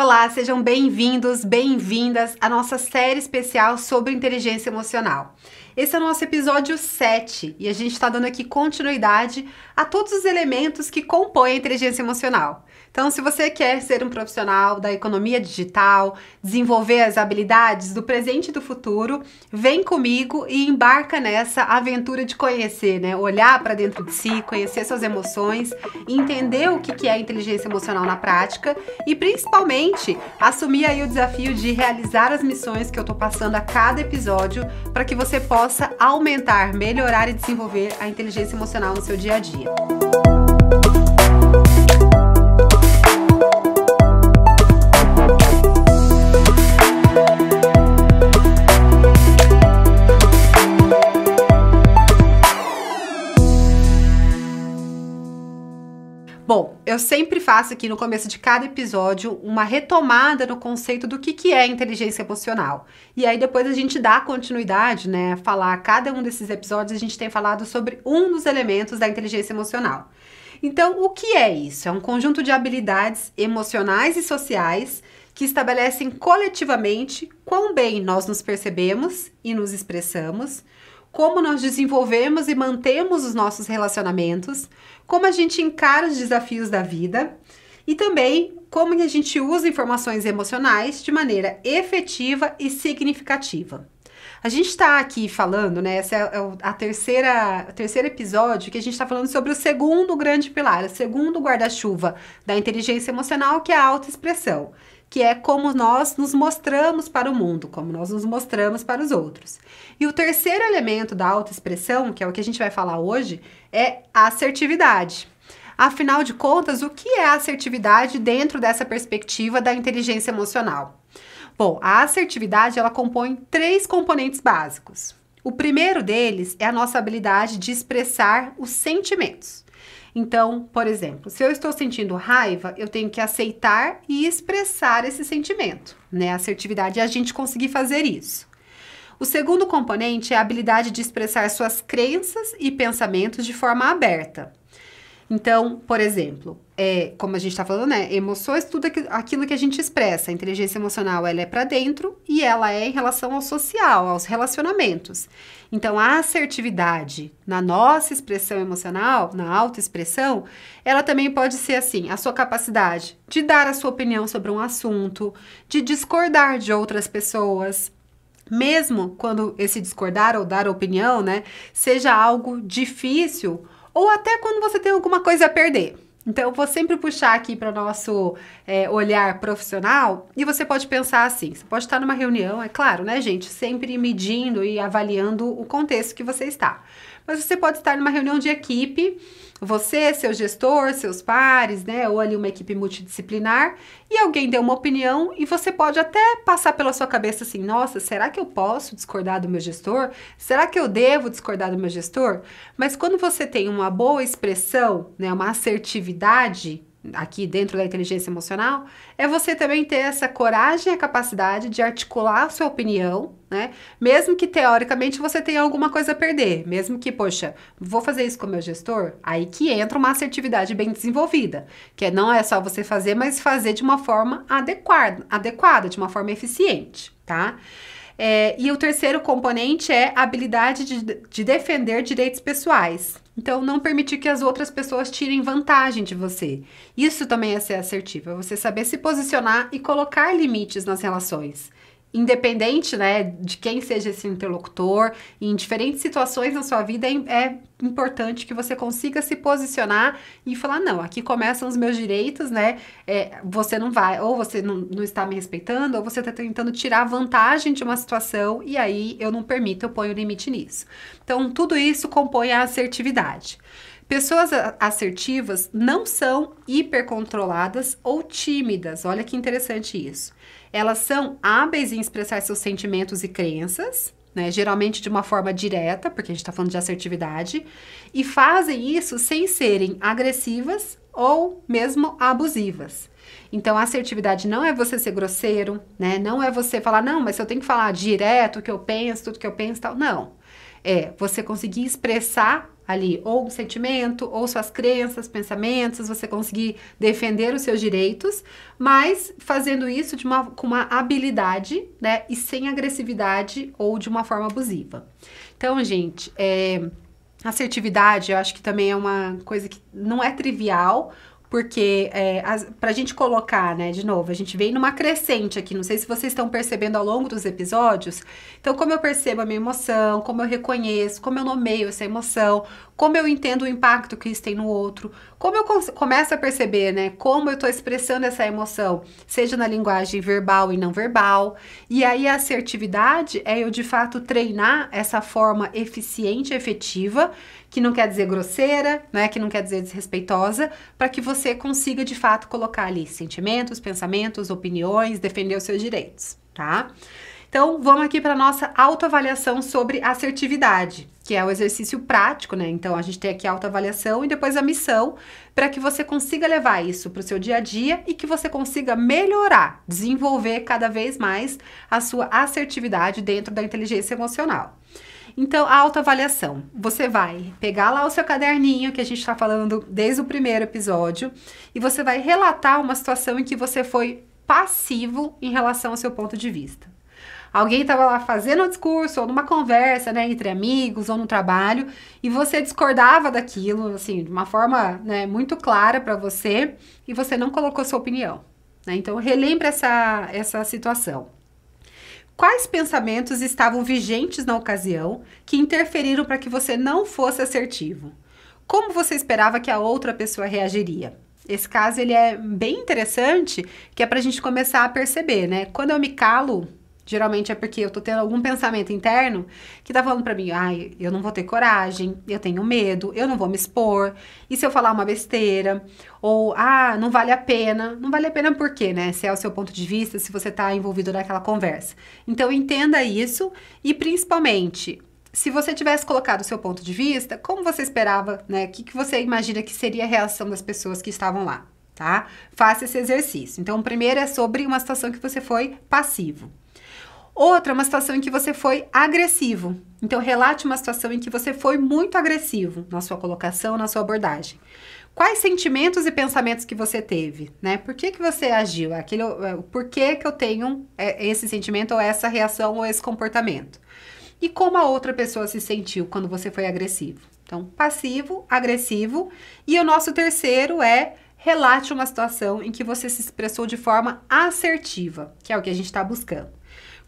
Olá, sejam bem-vindos, bem-vindas à nossa série especial sobre inteligência emocional. Esse é o nosso episódio 7 e a gente está dando aqui continuidade a todos os elementos que compõem a inteligência emocional. Então, se você quer ser um profissional da economia digital, desenvolver as habilidades do presente e do futuro, vem comigo e embarca nessa aventura de conhecer, né? Olhar para dentro de si, conhecer suas emoções, entender o que é inteligência emocional na prática e, principalmente, assumir aí o desafio de realizar as missões que eu estou passando a cada episódio para que você possa aumentar, melhorar e desenvolver a inteligência emocional no seu dia a dia. Eu sempre faço aqui no começo de cada episódio uma retomada no conceito do que, que é inteligência emocional. E aí depois a gente dá continuidade, né? Falar cada um desses episódios, a gente tem falado sobre um dos elementos da inteligência emocional. Então, o que é isso? É um conjunto de habilidades emocionais e sociais que estabelecem coletivamente quão bem nós nos percebemos e nos expressamos como nós desenvolvemos e mantemos os nossos relacionamentos, como a gente encara os desafios da vida e também como a gente usa informações emocionais de maneira efetiva e significativa. A gente está aqui falando, né? Essa é a terceira, o terceiro episódio que a gente está falando sobre o segundo grande pilar, o segundo guarda-chuva da inteligência emocional, que é a autoexpressão que é como nós nos mostramos para o mundo, como nós nos mostramos para os outros. E o terceiro elemento da autoexpressão, que é o que a gente vai falar hoje, é assertividade. Afinal de contas, o que é assertividade dentro dessa perspectiva da inteligência emocional? Bom, a assertividade ela compõe três componentes básicos. O primeiro deles é a nossa habilidade de expressar os sentimentos. Então, por exemplo, se eu estou sentindo raiva, eu tenho que aceitar e expressar esse sentimento, né? assertividade é a gente conseguir fazer isso. O segundo componente é a habilidade de expressar suas crenças e pensamentos de forma aberta. Então, por exemplo, é, como a gente está falando, né? Emoções, tudo aquilo que a gente expressa. A inteligência emocional, ela é para dentro e ela é em relação ao social, aos relacionamentos. Então, a assertividade na nossa expressão emocional, na autoexpressão, ela também pode ser assim, a sua capacidade de dar a sua opinião sobre um assunto, de discordar de outras pessoas, mesmo quando esse discordar ou dar opinião, né, seja algo difícil ou até quando você tem alguma coisa a perder. Então, eu vou sempre puxar aqui para o nosso é, olhar profissional e você pode pensar assim: você pode estar numa reunião, é claro, né, gente? Sempre medindo e avaliando o contexto que você está. Mas você pode estar numa reunião de equipe você, seu gestor, seus pares, né? Ou ali uma equipe multidisciplinar, e alguém deu uma opinião, e você pode até passar pela sua cabeça assim: nossa, será que eu posso discordar do meu gestor? Será que eu devo discordar do meu gestor? Mas quando você tem uma boa expressão, né? Uma assertividade, aqui dentro da inteligência emocional, é você também ter essa coragem e a capacidade de articular a sua opinião, né? Mesmo que teoricamente você tenha alguma coisa a perder, mesmo que, poxa, vou fazer isso com o meu gestor, aí que entra uma assertividade bem desenvolvida, que é, não é só você fazer, mas fazer de uma forma adequada, adequada de uma forma eficiente, tá? É, e o terceiro componente é a habilidade de, de defender direitos pessoais. Então, não permitir que as outras pessoas tirem vantagem de você. Isso também é ser assertivo, é você saber se posicionar e colocar limites nas relações independente né, de quem seja esse interlocutor, em diferentes situações na sua vida, é, é, importante que você consiga se posicionar e falar, não, aqui começam os meus direitos, né? É, você não vai, ou você não, não está me respeitando, ou você está tentando tirar vantagem de uma situação, e aí eu não permito, eu ponho limite nisso. Então, tudo isso compõe a assertividade. Pessoas assertivas não são hipercontroladas ou tímidas. Olha que interessante isso. Elas são hábeis em expressar seus sentimentos e crenças, né? Geralmente de uma forma direta, porque a gente está falando de assertividade, e fazem isso sem serem agressivas ou mesmo abusivas. Então, a assertividade não é você ser grosseiro, né? Não é você falar, não, mas eu tenho que falar direto o que eu penso, tudo que eu penso, tal. Não. É você conseguir expressar ali ou um sentimento, ou suas crenças, pensamentos, você conseguir defender os seus direitos, mas fazendo isso de uma, com uma habilidade, né? E sem agressividade ou de uma forma abusiva. Então, gente, é, assertividade eu acho que também é uma coisa que não é trivial, porque é, para a gente colocar, né, de novo, a gente vem numa crescente aqui, não sei se vocês estão percebendo ao longo dos episódios. Então, como eu percebo a minha emoção, como eu reconheço, como eu nomeio essa emoção, como eu entendo o impacto que isso tem no outro, como eu começo a perceber, né, como eu estou expressando essa emoção, seja na linguagem verbal e não verbal. E aí a assertividade é eu de fato treinar essa forma eficiente, efetiva, que não quer dizer grosseira, né, que não quer dizer desrespeitosa, para que você consiga de fato colocar ali sentimentos, pensamentos, opiniões, defender os seus direitos, tá? Então, vamos aqui para nossa autoavaliação sobre assertividade, que é o exercício prático, né? Então, a gente tem aqui a autoavaliação e depois a missão, para que você consiga levar isso para o seu dia a dia e que você consiga melhorar, desenvolver cada vez mais a sua assertividade dentro da inteligência emocional. Então, a autoavaliação. Você vai pegar lá o seu caderninho, que a gente está falando desde o primeiro episódio, e você vai relatar uma situação em que você foi passivo em relação ao seu ponto de vista. Alguém estava lá fazendo o discurso, ou numa conversa, né, entre amigos, ou no trabalho, e você discordava daquilo, assim, de uma forma né, muito clara para você, e você não colocou sua opinião. Né? Então, relembre essa, essa situação. Quais pensamentos estavam vigentes na ocasião que interferiram para que você não fosse assertivo? Como você esperava que a outra pessoa reagiria? Esse caso ele é bem interessante, que é para a gente começar a perceber, né? Quando eu me calo, Geralmente é porque eu tô tendo algum pensamento interno que tá falando para mim, ai, eu não vou ter coragem, eu tenho medo, eu não vou me expor, e se eu falar uma besteira? Ou, ah, não vale a pena. Não vale a pena por quê, né? Se é o seu ponto de vista, se você tá envolvido naquela conversa. Então, entenda isso e, principalmente, se você tivesse colocado o seu ponto de vista, como você esperava, né? O que, que você imagina que seria a reação das pessoas que estavam lá, tá? Faça esse exercício. Então, o primeiro é sobre uma situação que você foi passivo. Outra, uma situação em que você foi agressivo. Então, relate uma situação em que você foi muito agressivo na sua colocação, na sua abordagem. Quais sentimentos e pensamentos que você teve, né? Por que, que você agiu? Aquilo, eh, por que, que eu tenho eh, esse sentimento ou essa reação ou esse comportamento? E como a outra pessoa se sentiu quando você foi agressivo? Então, passivo, agressivo. E o nosso terceiro é relate uma situação em que você se expressou de forma assertiva, que é o que a gente está buscando.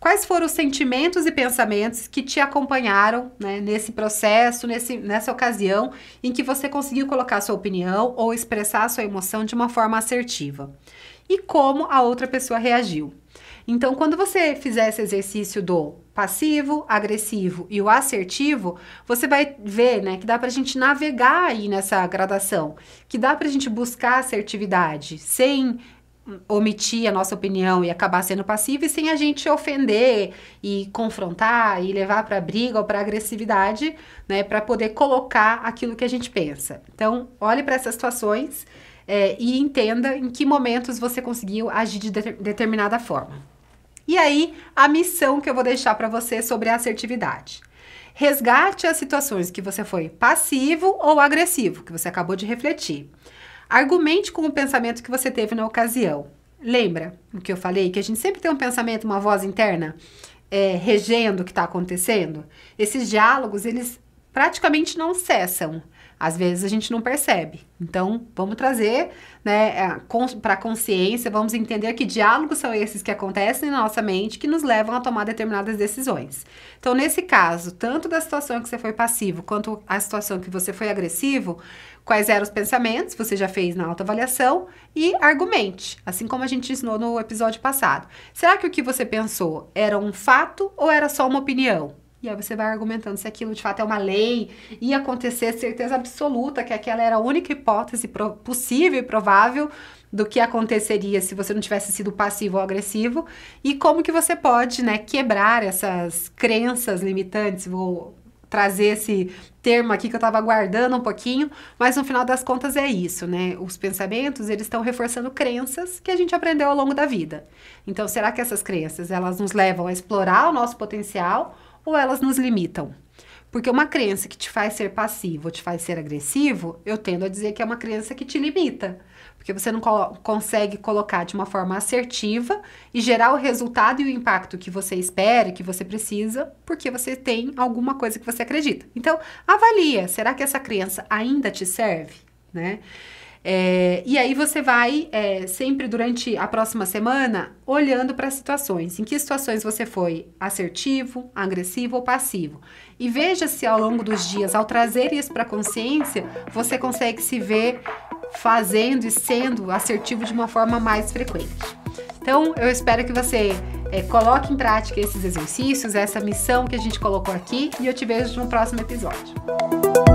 Quais foram os sentimentos e pensamentos que te acompanharam né, nesse processo, nesse, nessa ocasião em que você conseguiu colocar sua opinião ou expressar sua emoção de uma forma assertiva? E como a outra pessoa reagiu? Então, quando você fizer esse exercício do passivo, agressivo e o assertivo, você vai ver, né, que dá para a gente navegar aí nessa gradação, que dá para a gente buscar assertividade sem omitir a nossa opinião e acabar sendo passivo e sem a gente ofender e confrontar e levar para briga ou para agressividade, né, para poder colocar aquilo que a gente pensa. Então, olhe para essas situações é, e entenda em que momentos você conseguiu agir de, de determinada forma. E aí, a missão que eu vou deixar para você sobre a assertividade. Resgate as situações que você foi passivo ou agressivo, que você acabou de refletir. Argumente com o pensamento que você teve na ocasião. Lembra o que eu falei? Que a gente sempre tem um pensamento, uma voz interna é, regendo o que está acontecendo? Esses diálogos, eles praticamente não cessam. Às vezes a gente não percebe. Então, vamos trazer né, para a consciência, vamos entender que diálogos são esses que acontecem na nossa mente que nos levam a tomar determinadas decisões. Então, nesse caso, tanto da situação que você foi passivo quanto a situação que você foi agressivo, quais eram os pensamentos, você já fez na autoavaliação, e argumente, assim como a gente ensinou no episódio passado. Será que o que você pensou era um fato ou era só uma opinião? E aí você vai argumentando se aquilo de fato é uma lei, ia acontecer certeza absoluta que aquela era a única hipótese possível e provável do que aconteceria se você não tivesse sido passivo ou agressivo e como que você pode, né, quebrar essas crenças limitantes, vou trazer esse termo aqui que eu estava guardando um pouquinho, mas no final das contas é isso, né? Os pensamentos, eles estão reforçando crenças que a gente aprendeu ao longo da vida. Então, será que essas crenças, elas nos levam a explorar o nosso potencial ou elas nos limitam? Porque uma crença que te faz ser passivo ou te faz ser agressivo, eu tendo a dizer que é uma crença que te limita. Porque você não co consegue colocar de uma forma assertiva e gerar o resultado e o impacto que você espera, que você precisa, porque você tem alguma coisa que você acredita. Então, avalia, será que essa crença ainda te serve, né? É, e aí você vai é, sempre durante a próxima semana olhando para situações. Em que situações você foi assertivo, agressivo ou passivo? E veja se ao longo dos dias, ao trazer isso para a consciência, você consegue se ver fazendo e sendo assertivo de uma forma mais frequente. Então, eu espero que você é, coloque em prática esses exercícios, essa missão que a gente colocou aqui, e eu te vejo no próximo episódio.